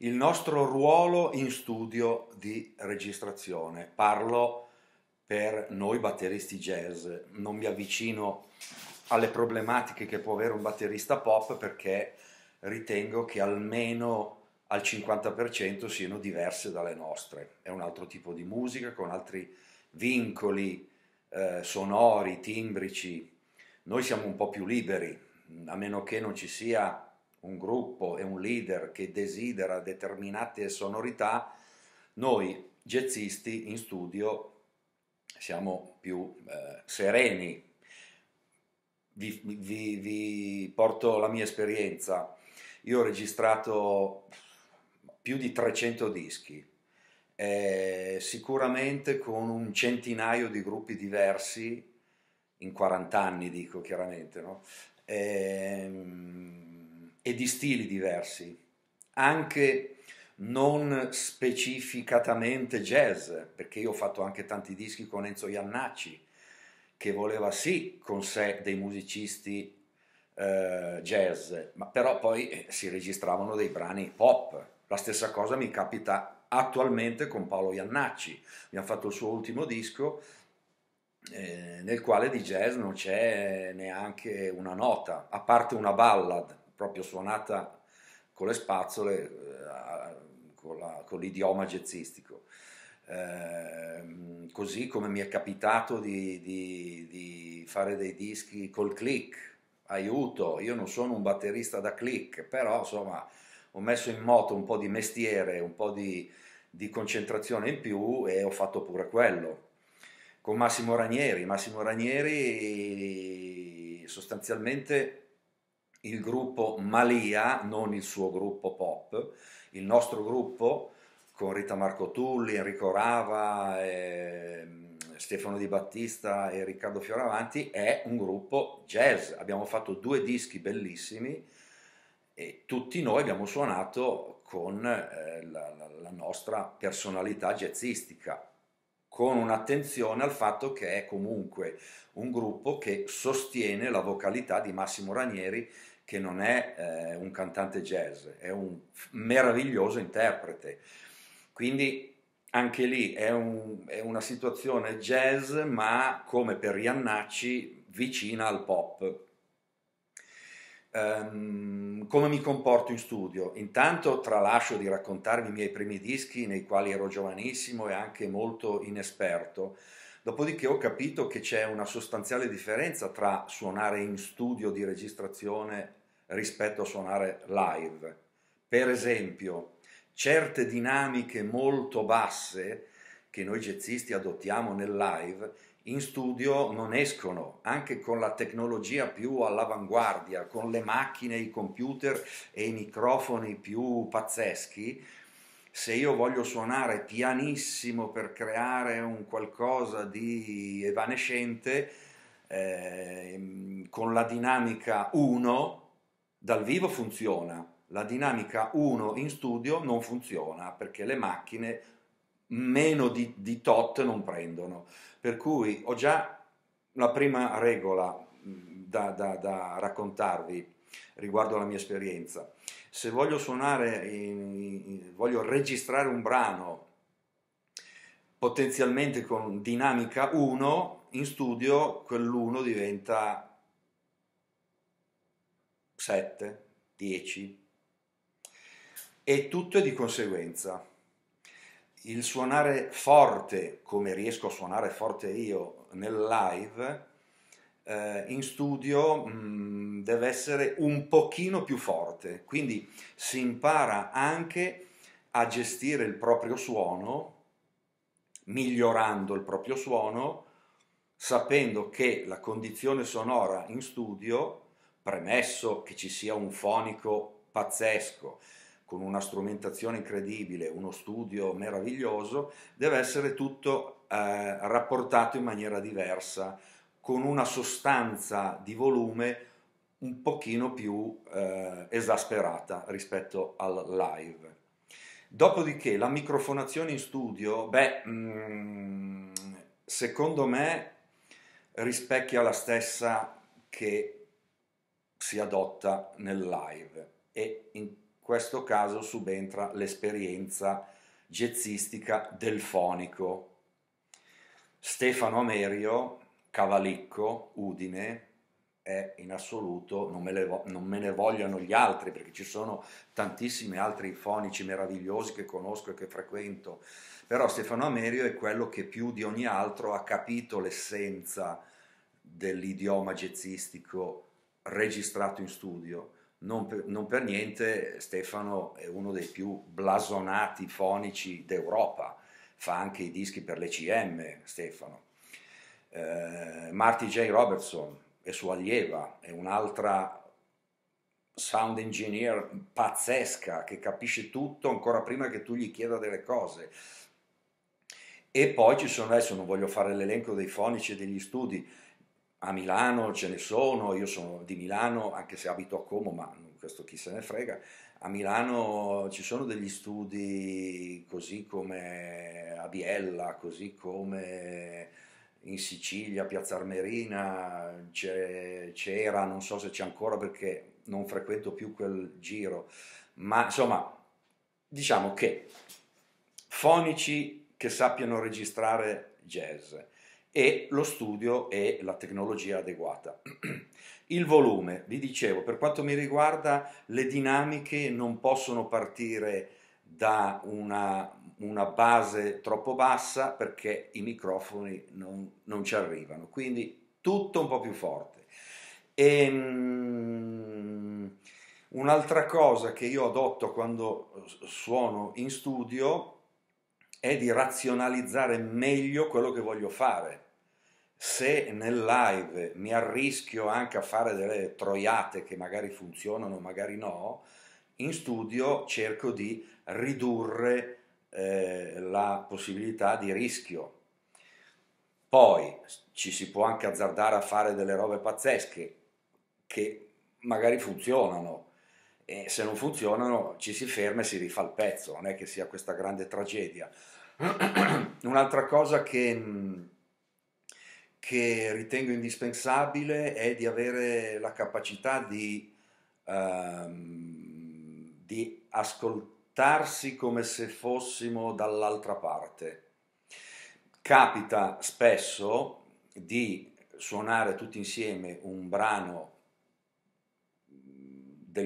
il nostro ruolo in studio di registrazione. Parlo per noi batteristi jazz, non mi avvicino alle problematiche che può avere un batterista pop perché ritengo che almeno al 50% siano diverse dalle nostre. È un altro tipo di musica con altri vincoli eh, sonori, timbrici. Noi siamo un po' più liberi, a meno che non ci sia un gruppo e un leader che desidera determinate sonorità, noi jazzisti in studio siamo più eh, sereni. Vi, vi, vi porto la mia esperienza. Io ho registrato più di 300 dischi, eh, sicuramente con un centinaio di gruppi diversi, in 40 anni dico chiaramente, no? Eh, e di stili diversi, anche non specificatamente jazz, perché io ho fatto anche tanti dischi con Enzo Iannacci, che voleva sì con sé dei musicisti eh, jazz, ma però poi eh, si registravano dei brani pop. La stessa cosa mi capita attualmente con Paolo Iannacci, abbiamo fatto il suo ultimo disco eh, nel quale di jazz non c'è neanche una nota, a parte una ballad proprio suonata con le spazzole, eh, con, la, con, l'idioma jazzistico. Eh, così come mi è capitato di, di, di fare dei dischi col click, aiuto, io non sono un batterista da click, però insomma ho messo in moto un po' di mestiere, un po' di, di concentrazione in più e ho fatto pure quello. Con Massimo Ranieri, Massimo Ranieri sostanzialmente il gruppo Malia, non il suo gruppo pop, il nostro gruppo con Rita Marco Tulli, Enrico Rava, ehm, Stefano Di Battista e Riccardo Fioravanti è un gruppo jazz. Abbiamo fatto due dischi bellissimi e tutti noi abbiamo suonato con eh, la, la, la nostra personalità jazzistica con un'attenzione al fatto che è comunque un gruppo che sostiene la vocalità di Massimo Ranieri, che non è eh, un cantante jazz, è un meraviglioso interprete. Quindi anche lì è, un, è una situazione jazz, ma come per Iannacci vicina al pop. Um, come mi comporto in studio? Intanto tralascio di raccontarvi i miei primi dischi nei quali ero giovanissimo e anche molto inesperto, dopodiché ho capito che c'è una sostanziale differenza tra suonare in studio di registrazione rispetto a suonare live. Per esempio, certe dinamiche molto basse che noi jazzisti adottiamo nel live in studio non escono, anche con la tecnologia più all'avanguardia, con le macchine, i computer e i microfoni più pazzeschi, se io voglio suonare pianissimo per creare un qualcosa di evanescente, eh, con la dinamica 1 dal vivo funziona, la dinamica 1 in studio non funziona perché le macchine meno di, di tot non prendono. Per cui ho già la prima regola mm, da, da, da raccontarvi riguardo alla mia esperienza. Se voglio suonare, in, in, voglio registrare un brano potenzialmente con dinamica 1, in studio quell'1 diventa 7, 10 e tutto è di conseguenza il suonare forte, come riesco a suonare forte io nel live, eh, in studio mh, mm, deve essere un pochino più forte, quindi si impara anche a gestire il proprio suono, migliorando il proprio suono, sapendo che la condizione sonora in studio, premesso che ci sia un fonico pazzesco, con una strumentazione incredibile, uno studio meraviglioso, deve essere tutto eh, rapportato in maniera diversa, con una sostanza di volume un pochino più eh, esasperata rispetto al live. Dopodiché la microfonazione in studio, beh, mh, mm, secondo me rispecchia la stessa che si adotta nel live e in questo caso subentra l'esperienza jazzistica del fonico. Stefano Amerio, Cavalicco, Udine, è in assoluto, non me, le, non me, ne vogliono gli altri, perché ci sono tantissimi altri fonici meravigliosi che conosco e che frequento, però Stefano Amerio è quello che più di ogni altro ha capito l'essenza dell'idioma jazzistico registrato in studio non per, non per, niente Stefano è uno dei più blasonati fonici d'Europa, fa anche i dischi per l'ECM Stefano. Eh, Marty J. Robertson è sua allieva, è un'altra sound engineer pazzesca che capisce tutto ancora prima che tu gli chieda delle cose. E poi ci sono, adesso non voglio fare l'elenco dei fonici e degli studi, a Milano ce ne sono, io sono di Milano, anche se abito a Como, ma questo chi se ne frega, a Milano ci sono degli studi così come a Biella, così come in Sicilia, Piazza Armerina, c'era, non so se c'è ancora perché non frequento più quel giro, ma insomma diciamo che fonici che sappiano registrare jazz, e lo studio e la tecnologia adeguata. Il volume, vi dicevo, per quanto mi riguarda le dinamiche non possono partire da una, una base troppo bassa perché i microfoni non, non, ci arrivano, quindi tutto un po' più forte. E, um, un'altra cosa che io adotto quando suono in studio è di razionalizzare meglio quello che voglio fare. Se nel live mi arrischio anche a fare delle troiate che magari funzionano, magari no, in studio cerco di ridurre eh, la possibilità di rischio. Poi ci si può anche azzardare a fare delle robe pazzesche che magari funzionano, e se non funzionano ci si ferma e si rifà il pezzo, non è che sia questa grande tragedia. Un'altra cosa che, che, ritengo indispensabile è di avere la capacità di, um, di ascoltarsi come se fossimo dall'altra parte. Capita spesso di suonare tutti insieme un brano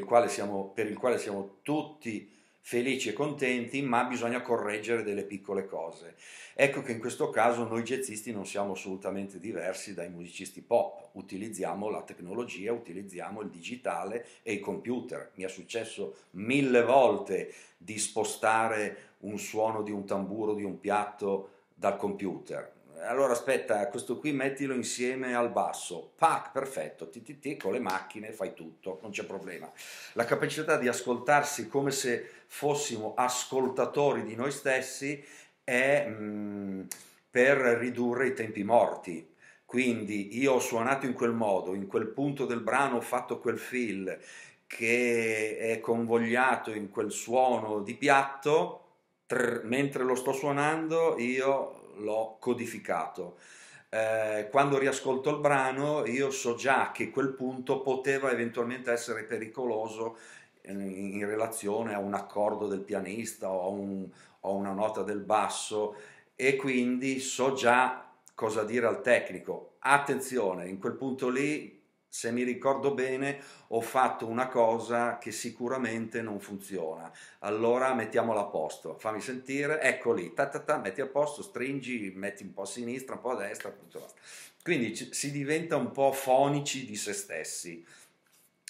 quale siamo, per il quale siamo tutti felici e contenti, ma bisogna correggere delle piccole cose. Ecco che in questo caso noi jazzisti non siamo assolutamente diversi dai musicisti pop, utilizziamo la tecnologia, utilizziamo il digitale e i computer. Mi è successo mille volte di spostare un suono di un tamburo, di un piatto dal computer allora aspetta, questo qui mettilo insieme al basso, pac, perfetto, TTT con le macchine fai tutto, non c'è problema. La capacità di ascoltarsi come se fossimo ascoltatori di noi stessi è mh, mm, per ridurre i tempi morti. Quindi io ho suonato in quel modo, in quel punto del brano ho fatto quel fill che è convogliato in quel suono di piatto, trrr, mentre lo sto suonando io l'ho codificato. Eh, quando riascolto il brano io so già che quel punto poteva eventualmente essere pericoloso in, in relazione a un accordo del pianista o a, un, o una nota del basso e quindi so già cosa dire al tecnico. Attenzione, in quel punto lì se mi ricordo bene, ho fatto una cosa che sicuramente non funziona. Allora mettiamola a posto, fammi sentire, ecco lì, ta ta ta, metti a posto, stringi, metti un po' a sinistra, un po' a destra, tutto basta. Quindi si diventa un po' fonici di se stessi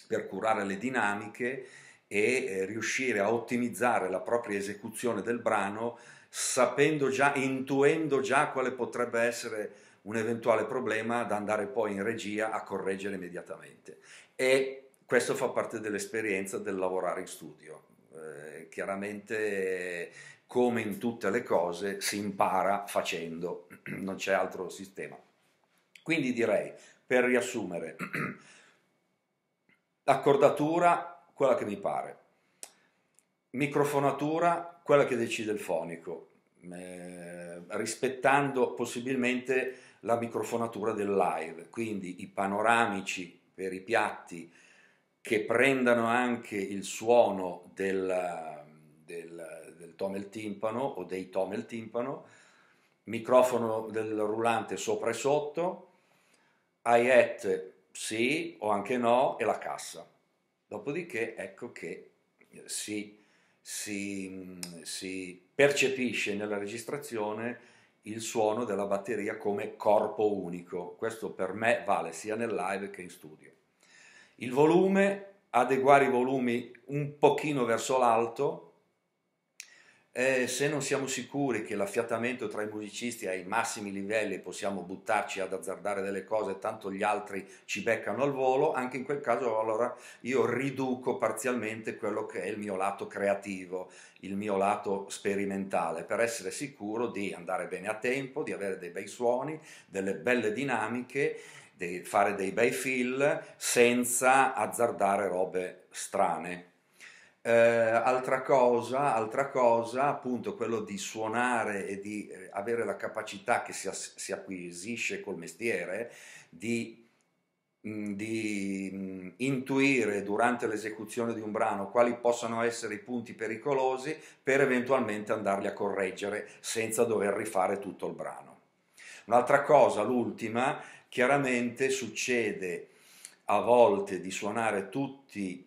per curare le dinamiche e eh, riuscire a ottimizzare la propria esecuzione del brano sapendo già, intuendo già quale potrebbe essere un eventuale problema da andare poi in regia a correggere immediatamente. E questo fa parte dell'esperienza del lavorare in studio. Eh, chiaramente, come in tutte le cose, si impara facendo, non c'è altro sistema. Quindi direi, per riassumere, accordatura, quella che mi pare, microfonatura, quella che decide il fonico, eh, rispettando possibilmente la microfonatura del live, quindi i panoramici per i piatti che prendano anche il suono del, del, del tomel timpano o dei tomel timpano, microfono del rullante sopra e sotto, hi-hat sì o anche no e la cassa. Dopodiché ecco che si, si, si percepisce nella registrazione il suono della batteria come corpo unico. Questo per me vale sia nel live che in studio. Il volume, adeguare i volumi un pochino verso l'alto, eh, se non siamo sicuri che l'affiatamento tra i musicisti è ai massimi livelli e possiamo buttarci ad azzardare delle cose, tanto gli altri ci beccano al volo, anche in quel caso allora io riduco parzialmente quello che è il mio lato creativo, il mio lato sperimentale, per essere sicuro di andare bene a tempo, di avere dei bei suoni, delle belle dinamiche, di fare dei bei fill senza azzardare robe strane. Eh, altra, cosa, altra cosa, appunto, quello di suonare e di eh, avere la capacità che si, si acquisisce col mestiere di, mm, di mm, intuire durante l'esecuzione di un brano quali possano essere i punti pericolosi per eventualmente andarli a correggere senza dover rifare tutto il brano. Un'altra cosa, l'ultima, chiaramente succede a volte di suonare tutti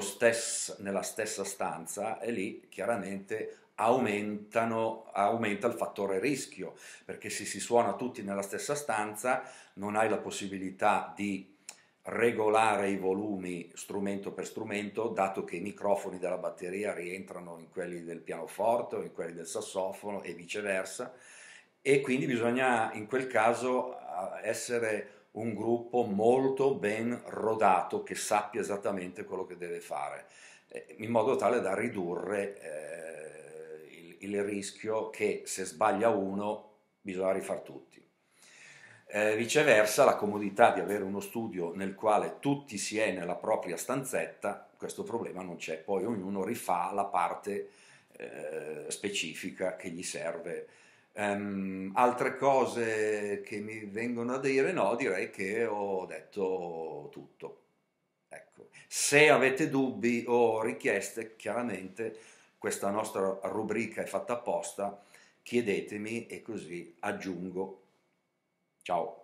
stes, nella stessa stanza e lì chiaramente aumenta il fattore rischio, perché se si suona tutti nella stessa stanza non hai la possibilità di regolare i volumi strumento per strumento, dato che i microfoni della batteria rientrano in quelli del pianoforte o in quelli del sassofono e viceversa, e quindi bisogna in quel caso essere un gruppo molto ben rodato che sappia esattamente quello che deve fare, eh, in modo tale da ridurre eh, il, il, rischio che se sbaglia uno bisogna rifare tutti. Eh, viceversa, la comodità di avere uno studio nel quale tutti si è nella propria stanzetta, questo problema non c'è, poi ognuno rifà la parte eh, specifica che gli serve Um, altre cose che mi vengono a dire, no, direi che ho detto tutto. Ecco. Se avete dubbi o richieste, chiaramente questa nostra rubrica è fatta apposta, chiedetemi e così aggiungo. Ciao.